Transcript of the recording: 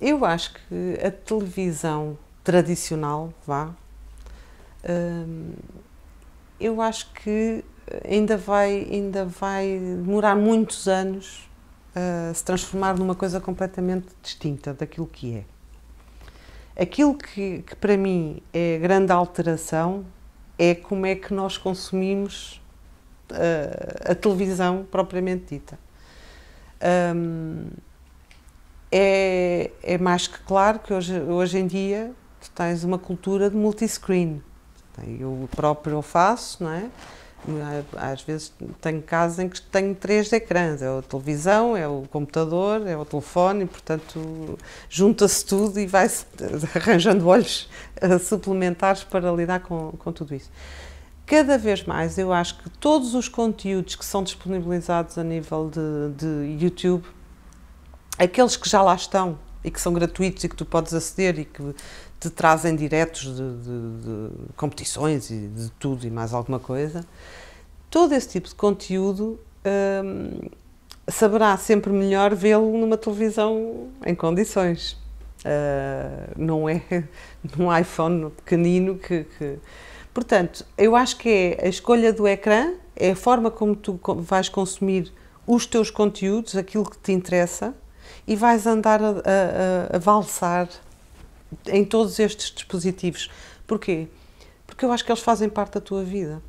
eu acho que a televisão tradicional, vá, hum, eu acho que ainda vai, ainda vai demorar muitos anos a se transformar numa coisa completamente distinta daquilo que é. Aquilo que, que para mim é grande alteração é como é que nós consumimos a, eh, a televisão propriamente dita. Hum, é, é mais que claro que hoje, hoje em dia tu tens uma cultura de multiscreen. Eu próprio faço, não é? Às vezes tenho casos em que tenho três ecrãs: é a televisão, é o computador, é o telefone, e, portanto junta-se tudo e vai-se arranjando olhos eh, suplementares para lidar com, com tudo isso. Cada vez mais eu acho que todos os conteúdos que são disponibilizados a nível de, de YouTube aqueles que já lá estão e que são gratuitos e que tu podes aceder e que te trazem diretos de, de, de competições e de tudo e mais alguma coisa, todo esse tipo de conteúdo hum, saberá sempre melhor vê-lo numa televisão em condições. Uh, não é num iPhone pequenino que, que, Portanto, eu acho que é a escolha do ecrã, é a forma como tu vais consumir os teus conteúdos, aquilo que te interessa, e vais andar a, a, a valsar em todos estes dispositivos. Porquê? Porque eu acho que eles fazem parte da tua vida.